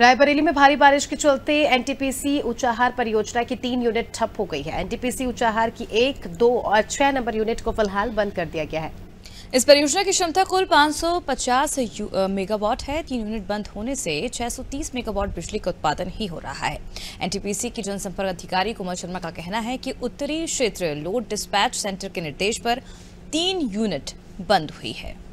रायबरेली में भारी बारिश के चलते एनटीपीसी उचाहार परियोजना की तीन यूनिट ठप हो गई है एनटीपीसी उचाहार की एक दो और छह नंबर यूनिट को फिलहाल बंद कर दिया गया है इस परियोजना की क्षमता कुल 550 मेगावाट है तीन यूनिट बंद होने से 630 मेगावाट बिजली का उत्पादन ही हो रहा है एनटीपीसी की जनसंपर्क अधिकारी कुमार शर्मा का कहना है कि उत्तरी क्षेत्र लोड डिस्पैच सेंटर के निर्देश पर तीन यूनिट बंद हुई है